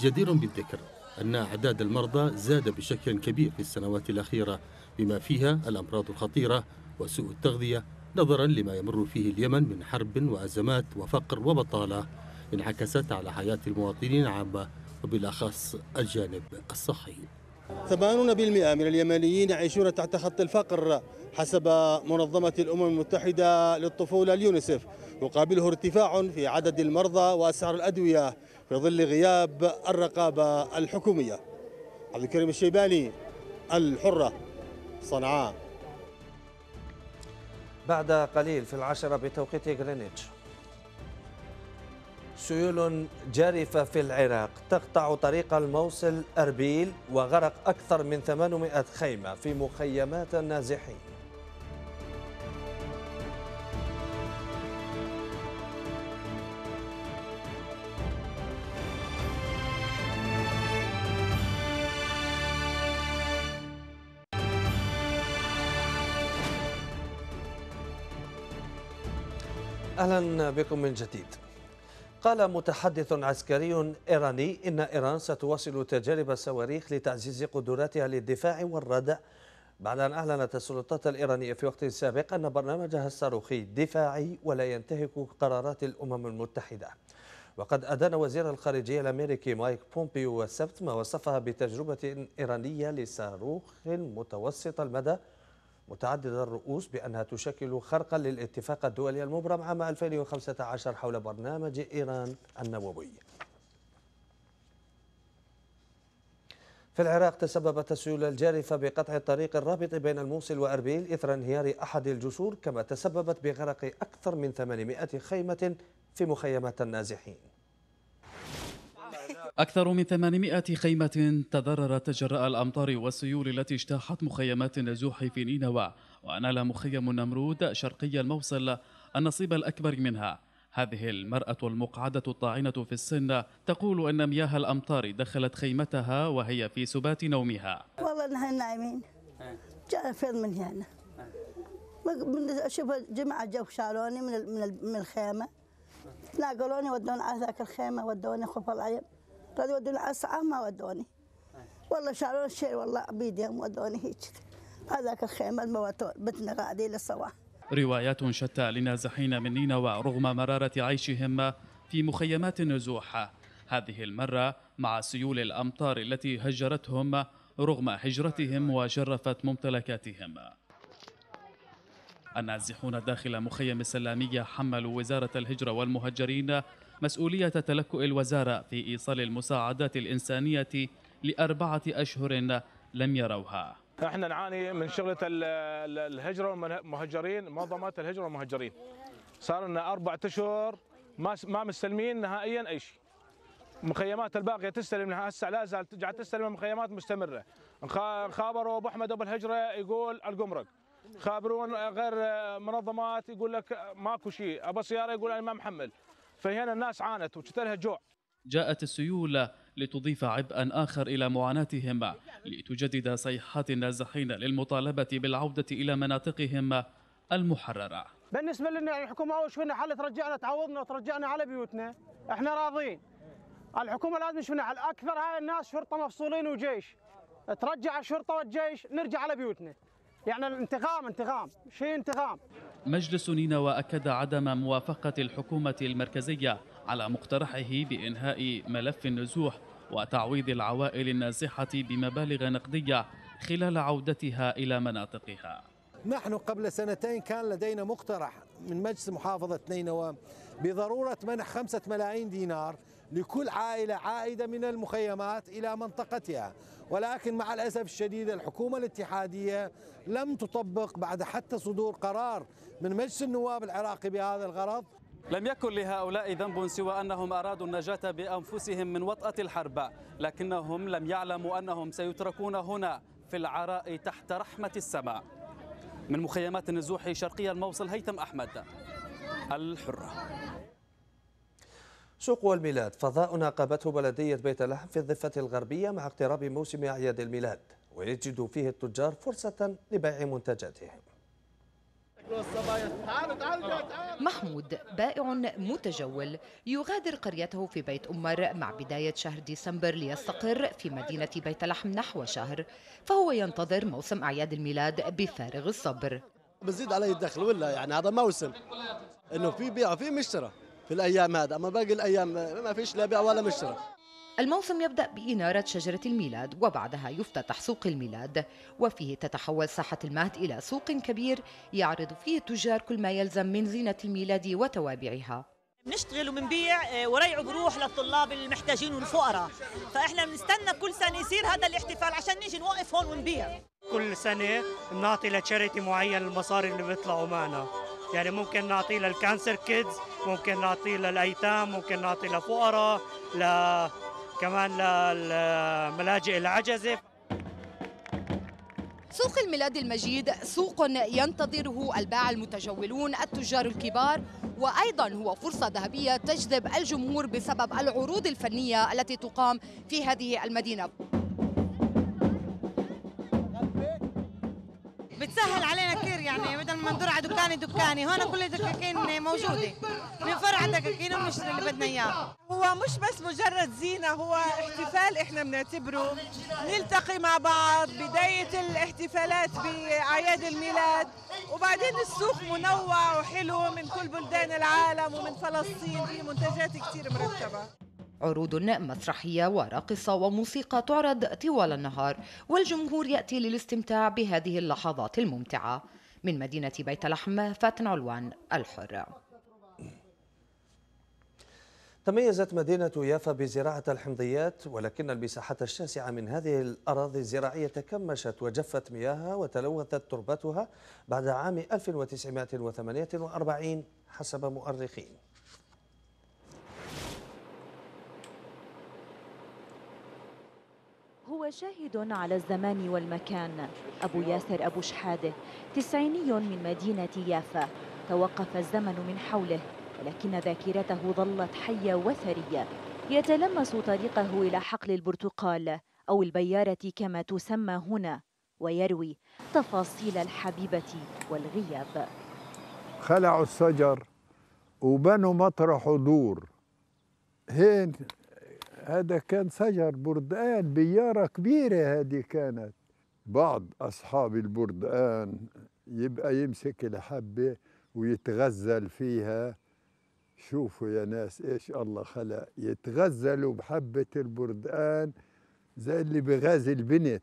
جدير بالذكر أن أعداد المرضى زاد بشكل كبير في السنوات الأخيرة بما فيها الأمراض الخطيرة وسوء التغذية نظرا لما يمر فيه اليمن من حرب وأزمات وفقر وبطالة انعكست على حياة المواطنين عامة وبالأخص الجانب الصحي 80% من اليمنيين يعيشون تحت خط الفقر حسب منظمة الأمم المتحدة للطفولة اليونيسف يقابله ارتفاع في عدد المرضى وأسعار الأدوية في ظل غياب الرقابة الحكومية عبد الكريم الشيباني الحرة صنعاء بعد قليل في العاشرة بتوقيت غرينتش سيول جارفة في العراق تقطع طريق الموصل أربيل وغرق أكثر من 800 خيمة في مخيمات النازحين أهلا بكم من جديد قال متحدث عسكري إيراني إن إيران ستواصل تجارب الصواريخ لتعزيز قدراتها للدفاع والردع بعد أن أعلنت السلطات الإيرانية في وقت سابق أن برنامجها الصاروخي دفاعي ولا ينتهك قرارات الأمم المتحدة وقد أدان وزير الخارجية الأمريكي مايك بومبيو السبت ما وصفها بتجربة إيرانية لصاروخ متوسط المدى متعددة الرؤوس بأنها تشكل خرقا للاتفاق الدولي المبرم عام 2015 حول برنامج إيران النووي في العراق تسببت السيول الجارفة بقطع الطريق الرابط بين الموصل وأربيل إثر انهيار أحد الجسور كما تسببت بغرق أكثر من 800 خيمة في مخيمات النازحين أكثر من 800 خيمة تضررت جراء الأمطار والسيول التي اجتاحت مخيمات النزوح في نينوى ونال مخيم النمرود شرقي الموصل النصيب الأكبر منها هذه المرأة المقعدة الطاعنة في السن تقول أن مياه الأمطار دخلت خيمتها وهي في سبات نومها والله نحن نايمين جاء فيض من هنا من شوف جمعة جو شالوني من من الخيمة ناقلوني ودوني على ذاك الخيمة ودوني خوف العين راد يودوني على آه ما ودوني والله شالوا الشيء والله بيدي ودوني هيك هذاك الخيمة المواتون بتنا قاعدين للصباح روايات شتى لنازحين من نينوى رغم مرارة عيشهم في مخيمات النزوح هذه المرة مع سيول الأمطار التي هجرتهم رغم هجرتهم وجرفت ممتلكاتهم النازحون داخل مخيم السلامية حملوا وزارة الهجرة والمهجرين مسؤولية تلكؤ الوزارة في إيصال المساعدات الإنسانية لأربعة أشهر لم يروها احنا نعاني من شغله الهجره والمهجرين منظمات الهجره والمهجرين صار لنا اربع اشهر ما مستلمين نهائيا اي شيء مخيمات الباقيه تستلم لها هسه لا زالت قاعد تستلم المخيمات مستمره خابروا ابو احمد ابو الهجره يقول القمرق خابرون غير منظمات يقول لك ماكو شيء ابو سياره يقول انا ما محمل فهنا الناس عانت لها جوع جاءت السيولة لتضيف عبئا آخر إلى معاناتهم لتجدد صيحات النازحين للمطالبة بالعودة إلى مناطقهم المحررة بالنسبة لنا يعني الحكومة أول شيء حل ترجعنا تعوضنا وترجعنا على بيوتنا احنا راضين الحكومة لازم شفنا على أكثر هاي الناس شرطة مفصولين وجيش ترجع الشرطة والجيش نرجع على بيوتنا يعني الانتقام انتقام شيء انتقام مجلس نينوى أكد عدم موافقة الحكومة المركزية على مقترحه بإنهاء ملف النزوح وتعويض العوائل النازحة بمبالغ نقدية خلال عودتها إلى مناطقها نحن قبل سنتين كان لدينا مقترح من مجلس محافظة نينوى بضرورة منح خمسة ملايين دينار لكل عائلة عائدة من المخيمات إلى منطقتها ولكن مع الأسف الشديد الحكومة الاتحادية لم تطبق بعد حتى صدور قرار من مجلس النواب العراقي بهذا الغرض لم يكن لهؤلاء ذنب سوى انهم ارادوا النجاه بانفسهم من وطاه الحرب، لكنهم لم يعلموا انهم سيتركون هنا في العراء تحت رحمه السماء. من مخيمات النزوح شرقي الموصل هيثم احمد الحره. سوق والميلاد فضاء ناقبته بلدية بيت لحم في الضفة الغربية مع اقتراب موسم أعياد الميلاد ويجد فيه التجار فرصة لبيع منتجاتهم محمود بائع متجول يغادر قريته في بيت أمر مع بداية شهر ديسمبر ليستقر في مدينة بيت لحم نحو شهر فهو ينتظر موسم أعياد الميلاد بفارغ الصبر بزيد علي الدخل ولا يعني هذا موسم انه في بيع وفي مشترى في الأيام هذا أما باقي الأيام ما فيش لا بيع ولا مشترى الموسم يبدأ بإنارة شجرة الميلاد وبعدها يفتتح سوق الميلاد وفيه تتحول ساحة المهد إلى سوق كبير يعرض فيه التجار كل ما يلزم من زينة الميلاد وتوابعها بنشتغل وبنبيع آه، وريع بروح للطلاب المحتاجين والفقراء فاحنا بنستنى كل سنه يصير هذا الاحتفال عشان نيجي نوقف هون ونبيع كل سنه بنعطي لتشاريتي معين المصاري اللي بيطلعوا معنا يعني ممكن نعطيه للكانسر كيدز ممكن نعطيه للايتام ممكن نعطيه لفقراء ل كمان للملاجئ العجزه سوق الميلاد المجيد سوق ينتظره الباع المتجولون التجار الكبار وايضا هو فرصه ذهبيه تجذب الجمهور بسبب العروض الفنيه التي تقام في هذه المدينه بتسهل علينا كثير يعني بدل ما ندور على دكاني دكاني هون كل الدكاكين موجوده من فرع دكاكين ونشتري اللي بدنا اياه هو مش بس مجرد زينه هو احتفال احنا بنعتبره نلتقي مع بعض بدايه الاحتفالات باعياد الميلاد وبعدين السوق منوع وحلو من كل بلدان العالم ومن فلسطين في منتجات كثير مرتبه عروض مسرحية وراقصة وموسيقى تعرض طوال النهار والجمهور يأتي للاستمتاع بهذه اللحظات الممتعة من مدينة بيت لحم فاتن علوان الحر تميزت مدينة يافا بزراعة الحمضيات ولكن المساحات الشاسعة من هذه الأراضي الزراعية تكمشت وجفت مياهها وتلوثت تربتها بعد عام 1948 حسب مؤرخين هو شاهد على الزمان والمكان أبو ياسر أبو شحادة تسعيني من مدينة يافا توقف الزمن من حوله ولكن ذاكرته ظلت حية وثرية يتلمس طريقه إلى حقل البرتقال أو البيارة كما تسمى هنا ويروي تفاصيل الحبيبة والغياب خلعوا الشجر وبنوا مطرح دور هين هذا كان شجر بردقان بيارة كبيرة هذه كانت بعض أصحاب البردقان يبقى يمسك الحبة ويتغزل فيها شوفوا يا ناس ايش الله خلق يتغزلوا بحبة البردقان زي اللي بغازل البنت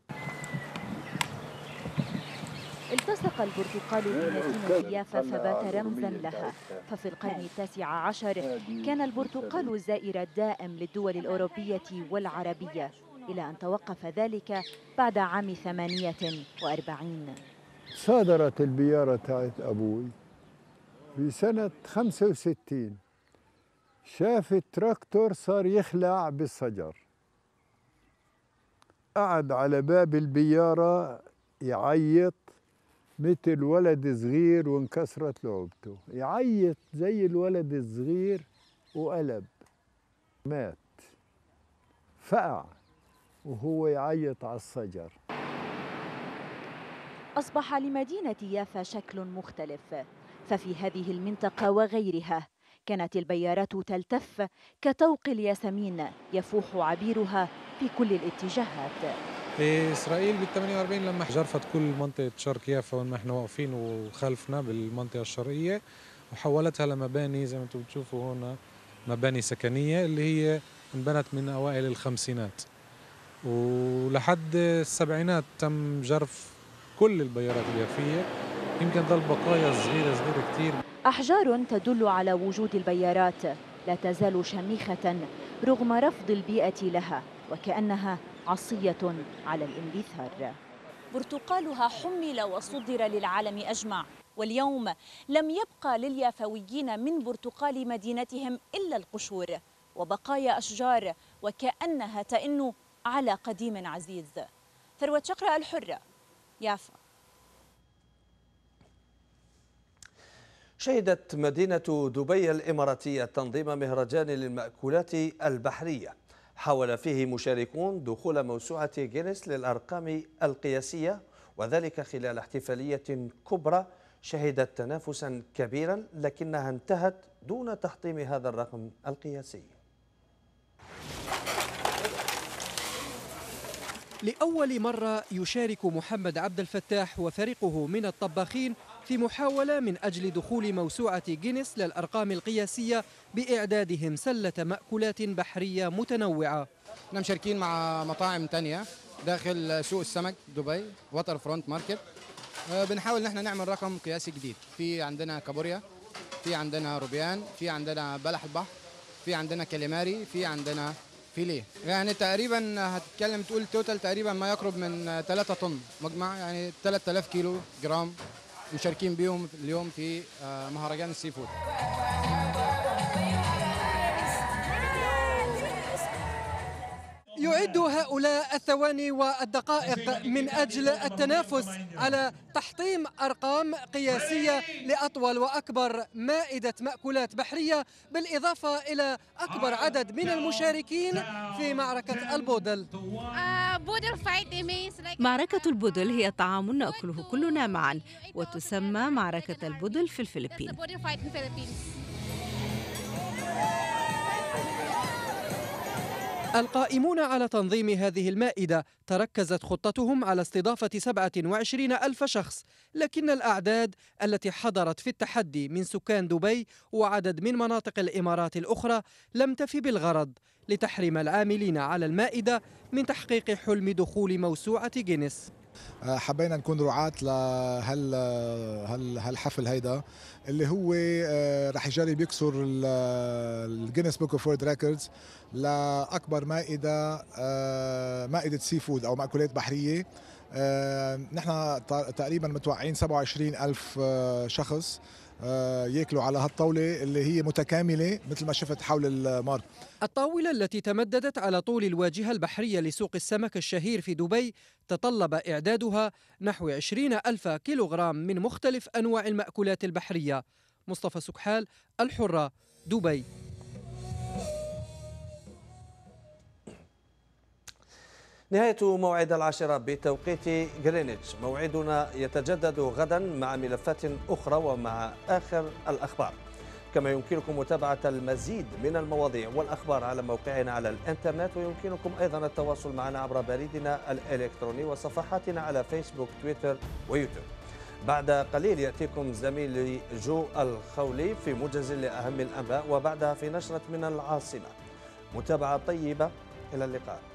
التصق البرتقال بمدينة يافا فبات رمزا لها ففي القرن التاسع عشر كان البرتقال الزائر الدائم للدول الأوروبية والعربية إلى أن توقف ذلك بعد عام ثمانية وأربعين صادرت البيارة تاعت أبوي في سنة 65 شاف التراكتور صار يخلع بالصجر قعد على باب البيارة يعيط مثل ولد صغير وانكسرت لعبته يعيط زي الولد الصغير وقلب مات فقع وهو يعيط على الشجر أصبح لمدينة يافا شكل مختلف ففي هذه المنطقة وغيرها كانت البيارات تلتف كطوق الياسمين يفوح عبيرها في كل الاتجاهات اسرائيل بال 48 لما جرفت كل منطقه شرق يافا وين ما احنا واقفين وخلفنا بالمنطقه الشرقيه وحولتها لمباني زي ما انتم بتشوفوا هنا مباني سكنيه اللي هي انبنت من اوائل الخمسينات ولحد السبعينات تم جرف كل البيارات اليافيه يمكن ضل بقايا صغيره صغيره كثير احجار تدل على وجود البيارات لا تزال شميخه رغم رفض البيئه لها وكانها عصية على الانبثار برتقالها حمل وصدر للعالم أجمع واليوم لم يبقى لليافويين من برتقال مدينتهم إلا القشور وبقايا أشجار وكأنها تئن على قديم عزيز ثروة شقرة الحرة يافا شهدت مدينة دبي الإماراتية تنظيم مهرجان للمأكولات البحرية حاول فيه مشاركون دخول موسوعة جينيس للأرقام القياسية وذلك خلال احتفالية كبرى شهدت تنافسا كبيرا لكنها انتهت دون تحطيم هذا الرقم القياسي لأول مرة يشارك محمد عبد الفتاح وفريقه من الطباخين في محاولة من أجل دخول موسوعة جينيس للأرقام القياسية بإعدادهم سلة مأكولات بحرية متنوعة احنا مشاركين مع مطاعم تانية داخل سوق السمك دبي ووتر فرونت ماركت بنحاول ان احنا نعمل رقم قياسي جديد في عندنا كابوريا في عندنا روبيان في عندنا بلح البحر في عندنا كاليماري في عندنا فيليه يعني تقريبا هتتكلم تقول توتال تقريبا ما يقرب من 3 طن مجمع يعني 3000 كيلو جرام مشاركين بيهم اليوم في آه، مهرجان السي فود يعد هؤلاء الثواني والدقائق من أجل التنافس على تحطيم أرقام قياسية لأطول وأكبر مائدة مأكولات بحرية بالإضافة إلى أكبر عدد من المشاركين في معركة البودل معركة البودل هي طعام نأكله كلنا معا وتسمى معركة البودل في الفلبين القائمون على تنظيم هذه المائدة تركزت خطتهم على استضافة 27 ألف شخص لكن الأعداد التي حضرت في التحدي من سكان دبي وعدد من مناطق الإمارات الأخرى لم تفي بالغرض لتحريم العاملين على المائدة من تحقيق حلم دخول موسوعة جينيس آه، حبينا نكون رعاة لهال هال هالحفل هيدا اللي هو آه، رح يجرب يكسر الجينيس بوك اوف وورد ريكوردز لاكبر مائده آه، مائده سي فود او ماكولات بحريه نحن تقريبا متوقعين 27 ألف شخص آه، ياكلوا على هالطاوله اللي هي متكامله مثل ما شفت حول المار الطاوله التي تمددت على طول الواجهه البحريه لسوق السمك الشهير في دبي تطلب اعدادها نحو 20 الف كيلوغرام من مختلف انواع الماكولات البحريه مصطفى سكحال الحره دبي نهاية موعد العاشرة بتوقيت غرينتش موعدنا يتجدد غدا مع ملفات أخرى ومع آخر الأخبار كما يمكنكم متابعة المزيد من المواضيع والأخبار على موقعنا على الإنترنت ويمكنكم أيضا التواصل معنا عبر بريدنا الإلكتروني وصفحاتنا على فيسبوك تويتر ويوتيوب بعد قليل يأتيكم زميلي جو الخولي في موجز لأهم الأنباء وبعدها في نشرة من العاصمة متابعة طيبة إلى اللقاء